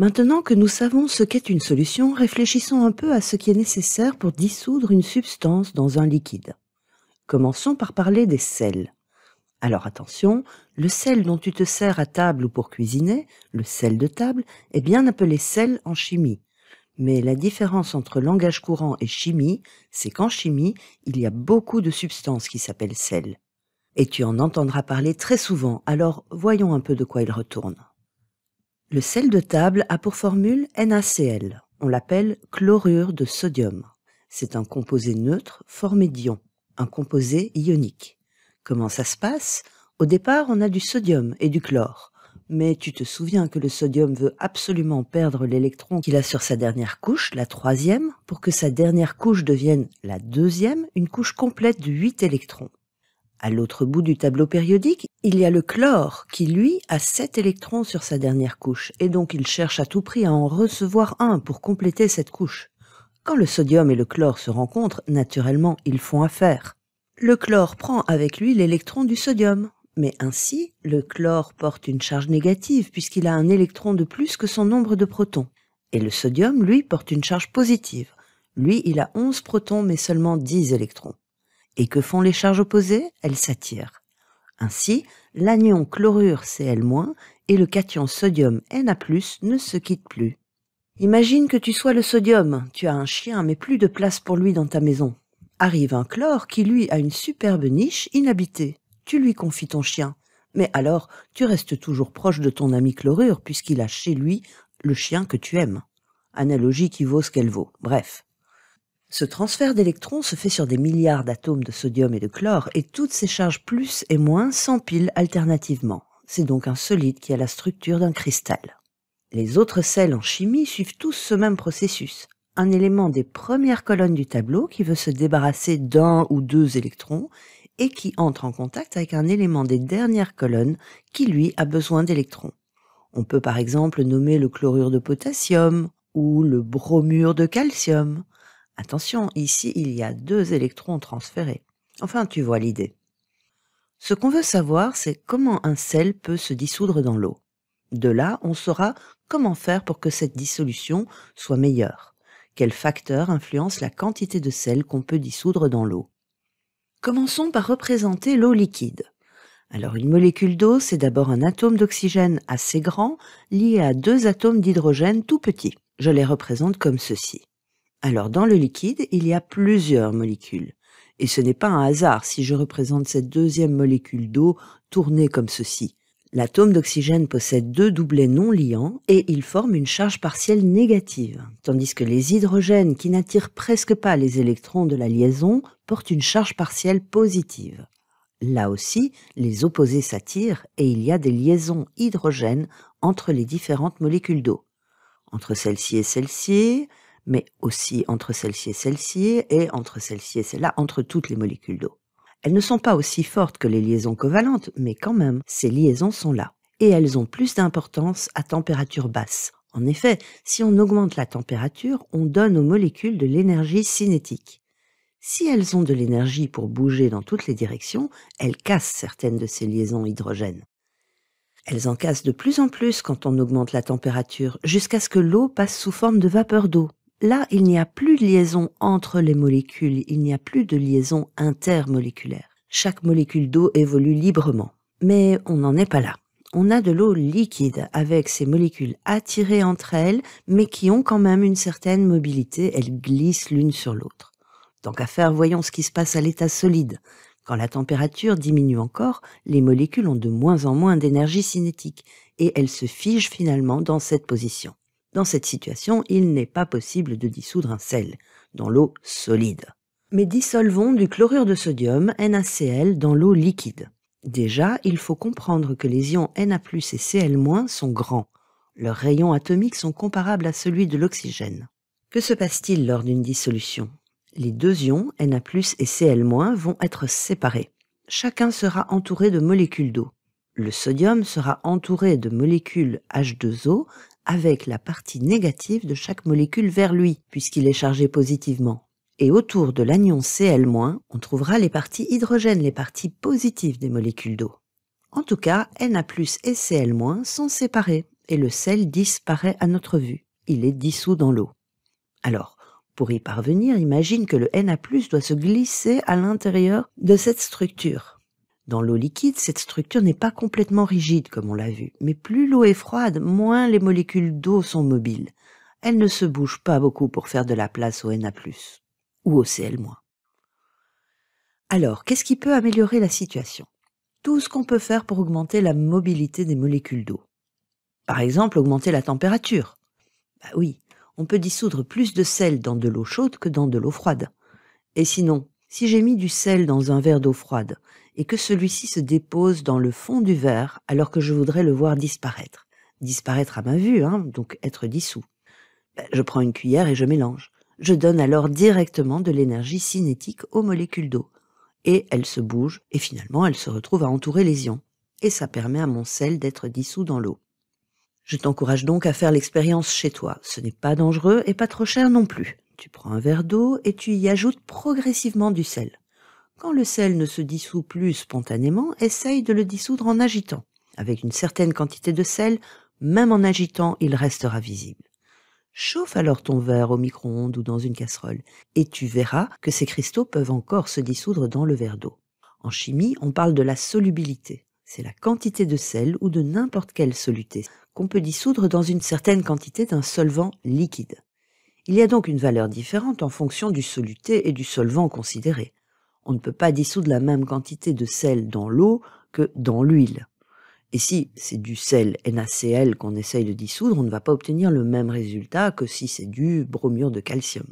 Maintenant que nous savons ce qu'est une solution, réfléchissons un peu à ce qui est nécessaire pour dissoudre une substance dans un liquide. Commençons par parler des sels. Alors attention, le sel dont tu te sers à table ou pour cuisiner, le sel de table, est bien appelé sel en chimie. Mais la différence entre langage courant et chimie, c'est qu'en chimie, il y a beaucoup de substances qui s'appellent sel. Et tu en entendras parler très souvent, alors voyons un peu de quoi il retourne. Le sel de table a pour formule NaCl. On l'appelle chlorure de sodium. C'est un composé neutre formé d'ions, un composé ionique. Comment ça se passe Au départ, on a du sodium et du chlore. Mais tu te souviens que le sodium veut absolument perdre l'électron qu'il a sur sa dernière couche, la troisième, pour que sa dernière couche devienne la deuxième, une couche complète de 8 électrons. À l'autre bout du tableau périodique, il y a le chlore qui, lui, a 7 électrons sur sa dernière couche, et donc il cherche à tout prix à en recevoir un pour compléter cette couche. Quand le sodium et le chlore se rencontrent, naturellement, ils font affaire. Le chlore prend avec lui l'électron du sodium, mais ainsi, le chlore porte une charge négative puisqu'il a un électron de plus que son nombre de protons. Et le sodium, lui, porte une charge positive. Lui, il a 11 protons mais seulement 10 électrons. Et que font les charges opposées Elles s'attirent. Ainsi, l'anion chlorure Cl- et le cation sodium Na+, ne se quittent plus. Imagine que tu sois le sodium, tu as un chien mais plus de place pour lui dans ta maison. Arrive un chlore qui lui a une superbe niche inhabitée. Tu lui confies ton chien. Mais alors, tu restes toujours proche de ton ami chlorure puisqu'il a chez lui le chien que tu aimes. Analogie qui vaut ce qu'elle vaut. Bref. Ce transfert d'électrons se fait sur des milliards d'atomes de sodium et de chlore, et toutes ces charges plus et moins s'empilent alternativement. C'est donc un solide qui a la structure d'un cristal. Les autres sels en chimie suivent tous ce même processus. Un élément des premières colonnes du tableau qui veut se débarrasser d'un ou deux électrons et qui entre en contact avec un élément des dernières colonnes qui lui a besoin d'électrons. On peut par exemple nommer le chlorure de potassium ou le bromure de calcium. Attention, ici il y a deux électrons transférés. Enfin, tu vois l'idée. Ce qu'on veut savoir, c'est comment un sel peut se dissoudre dans l'eau. De là, on saura comment faire pour que cette dissolution soit meilleure. Quels facteurs influencent la quantité de sel qu'on peut dissoudre dans l'eau Commençons par représenter l'eau liquide. Alors une molécule d'eau, c'est d'abord un atome d'oxygène assez grand lié à deux atomes d'hydrogène tout petits. Je les représente comme ceci. Alors dans le liquide, il y a plusieurs molécules. Et ce n'est pas un hasard si je représente cette deuxième molécule d'eau tournée comme ceci. L'atome d'oxygène possède deux doublets non liants et il forme une charge partielle négative, tandis que les hydrogènes qui n'attirent presque pas les électrons de la liaison portent une charge partielle positive. Là aussi, les opposés s'attirent et il y a des liaisons hydrogènes entre les différentes molécules d'eau. Entre celle-ci et celle-ci, mais aussi entre celle-ci et celle-ci, et entre celle-ci et celle-là, entre toutes les molécules d'eau. Elles ne sont pas aussi fortes que les liaisons covalentes, mais quand même, ces liaisons sont là. Et elles ont plus d'importance à température basse. En effet, si on augmente la température, on donne aux molécules de l'énergie cinétique. Si elles ont de l'énergie pour bouger dans toutes les directions, elles cassent certaines de ces liaisons hydrogènes. Elles en cassent de plus en plus quand on augmente la température, jusqu'à ce que l'eau passe sous forme de vapeur d'eau là, il n'y a plus de liaison entre les molécules, il n'y a plus de liaison intermoléculaire. Chaque molécule d'eau évolue librement. Mais on n'en est pas là. On a de l'eau liquide avec ces molécules attirées entre elles, mais qui ont quand même une certaine mobilité, elles glissent l'une sur l'autre. Tant qu'à faire, voyons ce qui se passe à l'état solide. Quand la température diminue encore, les molécules ont de moins en moins d'énergie cinétique et elles se figent finalement dans cette position. Dans cette situation, il n'est pas possible de dissoudre un sel dans l'eau solide. Mais dissolvons du chlorure de sodium NaCl dans l'eau liquide. Déjà, il faut comprendre que les ions Na+, et Cl- sont grands. Leurs rayons atomiques sont comparables à celui de l'oxygène. Que se passe-t-il lors d'une dissolution Les deux ions Na+, et Cl- vont être séparés. Chacun sera entouré de molécules d'eau. Le sodium sera entouré de molécules H2O avec la partie négative de chaque molécule vers lui, puisqu'il est chargé positivement. Et autour de l'anion Cl-, on trouvera les parties hydrogènes, les parties positives des molécules d'eau. En tout cas, Na+, et Cl- sont séparés, et le sel disparaît à notre vue. Il est dissous dans l'eau. Alors, pour y parvenir, imagine que le Na+, doit se glisser à l'intérieur de cette structure. Dans l'eau liquide, cette structure n'est pas complètement rigide, comme on l'a vu, mais plus l'eau est froide, moins les molécules d'eau sont mobiles. Elles ne se bougent pas beaucoup pour faire de la place au Na+, ou au Cl-. Alors, qu'est-ce qui peut améliorer la situation Tout ce qu'on peut faire pour augmenter la mobilité des molécules d'eau. Par exemple, augmenter la température. Bah oui, on peut dissoudre plus de sel dans de l'eau chaude que dans de l'eau froide. Et sinon, si j'ai mis du sel dans un verre d'eau froide et que celui-ci se dépose dans le fond du verre alors que je voudrais le voir disparaître, disparaître à ma vue, hein, donc être dissous, ben, je prends une cuillère et je mélange. Je donne alors directement de l'énergie cinétique aux molécules d'eau. Et elles se bougent et finalement elles se retrouvent à entourer les ions. Et ça permet à mon sel d'être dissous dans l'eau. Je t'encourage donc à faire l'expérience chez toi. Ce n'est pas dangereux et pas trop cher non plus. Tu prends un verre d'eau et tu y ajoutes progressivement du sel. Quand le sel ne se dissout plus spontanément, essaye de le dissoudre en agitant. Avec une certaine quantité de sel, même en agitant, il restera visible. Chauffe alors ton verre au micro-ondes ou dans une casserole, et tu verras que ces cristaux peuvent encore se dissoudre dans le verre d'eau. En chimie, on parle de la solubilité. C'est la quantité de sel ou de n'importe quelle soluté qu'on peut dissoudre dans une certaine quantité d'un solvant liquide. Il y a donc une valeur différente en fonction du soluté et du solvant considéré. On ne peut pas dissoudre la même quantité de sel dans l'eau que dans l'huile. Et si c'est du sel NaCl qu'on essaye de dissoudre, on ne va pas obtenir le même résultat que si c'est du bromure de calcium.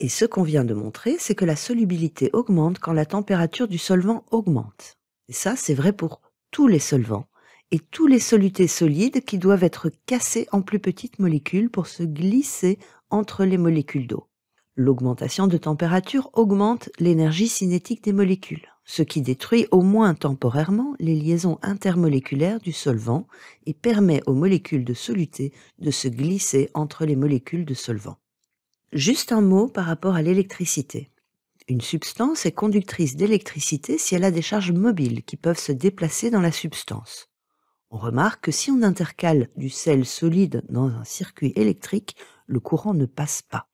Et ce qu'on vient de montrer, c'est que la solubilité augmente quand la température du solvant augmente. Et ça, c'est vrai pour tous les solvants et tous les solutés solides qui doivent être cassés en plus petites molécules pour se glisser entre les molécules d'eau. L'augmentation de température augmente l'énergie cinétique des molécules, ce qui détruit au moins temporairement les liaisons intermoléculaires du solvant et permet aux molécules de soluté de se glisser entre les molécules de solvant. Juste un mot par rapport à l'électricité. Une substance est conductrice d'électricité si elle a des charges mobiles qui peuvent se déplacer dans la substance. On remarque que si on intercale du sel solide dans un circuit électrique, le courant ne passe pas.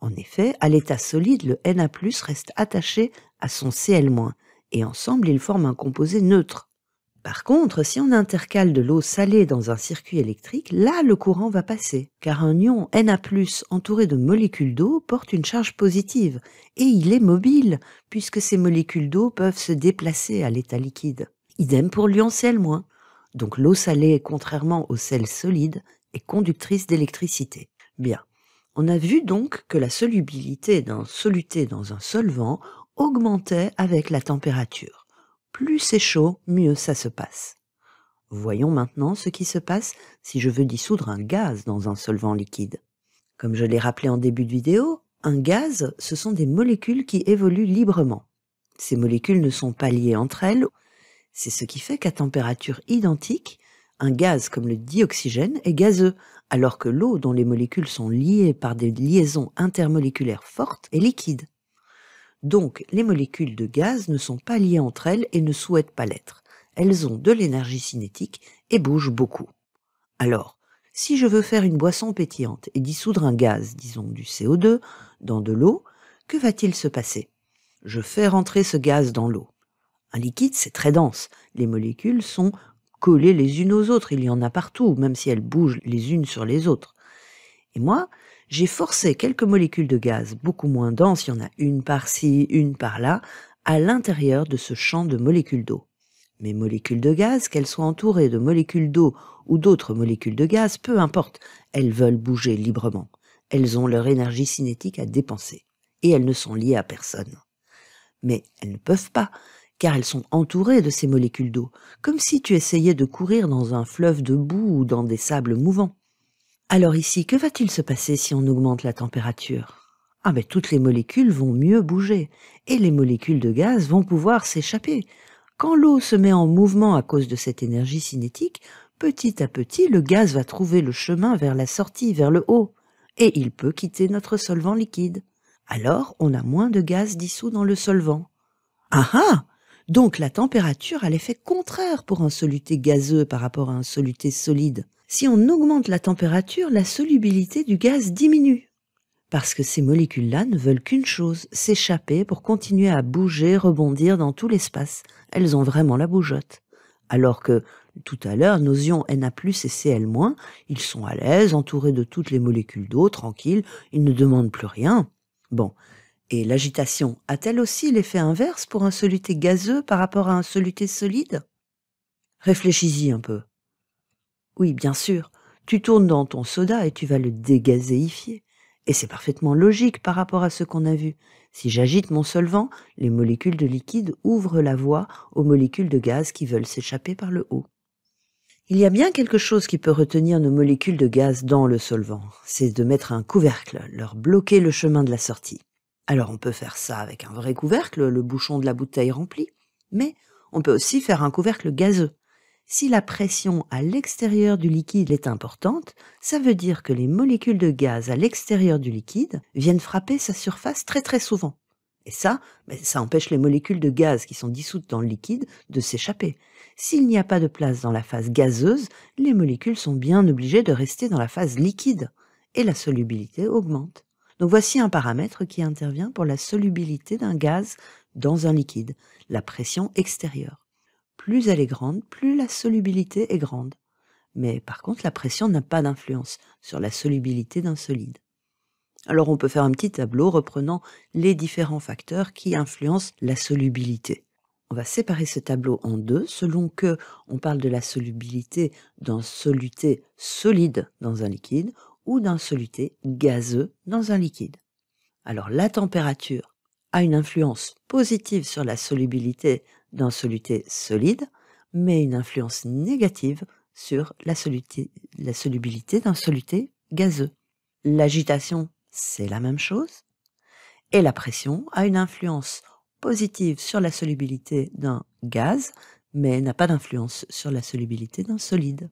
En effet, à l'état solide, le Na+, reste attaché à son Cl-, et ensemble, ils forment un composé neutre. Par contre, si on intercale de l'eau salée dans un circuit électrique, là, le courant va passer, car un ion Na+, entouré de molécules d'eau, porte une charge positive, et il est mobile, puisque ces molécules d'eau peuvent se déplacer à l'état liquide. Idem pour l'ion Cl-. Donc l'eau salée, contrairement au sel solide, est conductrice d'électricité. Bien. On a vu donc que la solubilité d'un soluté dans un solvant augmentait avec la température. Plus c'est chaud, mieux ça se passe. Voyons maintenant ce qui se passe si je veux dissoudre un gaz dans un solvant liquide. Comme je l'ai rappelé en début de vidéo, un gaz, ce sont des molécules qui évoluent librement. Ces molécules ne sont pas liées entre elles, c'est ce qui fait qu'à température identique, un gaz comme le dioxygène est gazeux, alors que l'eau dont les molécules sont liées par des liaisons intermoléculaires fortes est liquide. Donc les molécules de gaz ne sont pas liées entre elles et ne souhaitent pas l'être. Elles ont de l'énergie cinétique et bougent beaucoup. Alors, si je veux faire une boisson pétillante et dissoudre un gaz, disons du CO2, dans de l'eau, que va-t-il se passer Je fais rentrer ce gaz dans l'eau. Un liquide, c'est très dense. Les molécules sont collées les unes aux autres. Il y en a partout, même si elles bougent les unes sur les autres. Et moi, j'ai forcé quelques molécules de gaz, beaucoup moins denses, il y en a une par-ci, une par-là, à l'intérieur de ce champ de molécules d'eau. Mes molécules de gaz, qu'elles soient entourées de molécules d'eau ou d'autres molécules de gaz, peu importe, elles veulent bouger librement. Elles ont leur énergie cinétique à dépenser. Et elles ne sont liées à personne. Mais elles ne peuvent pas, car elles sont entourées de ces molécules d'eau, comme si tu essayais de courir dans un fleuve de boue ou dans des sables mouvants. Alors ici, que va-t-il se passer si on augmente la température Ah mais ben, toutes les molécules vont mieux bouger, et les molécules de gaz vont pouvoir s'échapper. Quand l'eau se met en mouvement à cause de cette énergie cinétique, petit à petit le gaz va trouver le chemin vers la sortie, vers le haut, et il peut quitter notre solvant liquide. Alors on a moins de gaz dissous dans le solvant. Ah ah donc la température a l'effet contraire pour un soluté gazeux par rapport à un soluté solide. Si on augmente la température, la solubilité du gaz diminue. Parce que ces molécules-là ne veulent qu'une chose, s'échapper pour continuer à bouger, rebondir dans tout l'espace. Elles ont vraiment la bougeotte. Alors que tout à l'heure, nos ions Na+, et Cl-, ils sont à l'aise, entourés de toutes les molécules d'eau, tranquilles, ils ne demandent plus rien. Bon, et l'agitation a-t-elle aussi l'effet inverse pour un soluté gazeux par rapport à un soluté solide Réfléchis-y un peu. Oui, bien sûr, tu tournes dans ton soda et tu vas le dégazéifier. Et c'est parfaitement logique par rapport à ce qu'on a vu. Si j'agite mon solvant, les molécules de liquide ouvrent la voie aux molécules de gaz qui veulent s'échapper par le haut. Il y a bien quelque chose qui peut retenir nos molécules de gaz dans le solvant, c'est de mettre un couvercle, leur bloquer le chemin de la sortie. Alors on peut faire ça avec un vrai couvercle, le bouchon de la bouteille rempli, mais on peut aussi faire un couvercle gazeux. Si la pression à l'extérieur du liquide est importante, ça veut dire que les molécules de gaz à l'extérieur du liquide viennent frapper sa surface très très souvent. Et ça, ben, ça empêche les molécules de gaz qui sont dissoutes dans le liquide de s'échapper. S'il n'y a pas de place dans la phase gazeuse, les molécules sont bien obligées de rester dans la phase liquide, et la solubilité augmente. Donc voici un paramètre qui intervient pour la solubilité d'un gaz dans un liquide, la pression extérieure. Plus elle est grande, plus la solubilité est grande. Mais par contre, la pression n'a pas d'influence sur la solubilité d'un solide. Alors on peut faire un petit tableau reprenant les différents facteurs qui influencent la solubilité. On va séparer ce tableau en deux selon que on parle de la solubilité d'un soluté solide dans un liquide ou d'un soluté gazeux dans un liquide. Alors la température a une influence positive sur la solubilité d'un soluté solide, mais une influence négative sur la, la solubilité d'un soluté gazeux. L'agitation, c'est la même chose, et la pression a une influence positive sur la solubilité d'un gaz, mais n'a pas d'influence sur la solubilité d'un solide.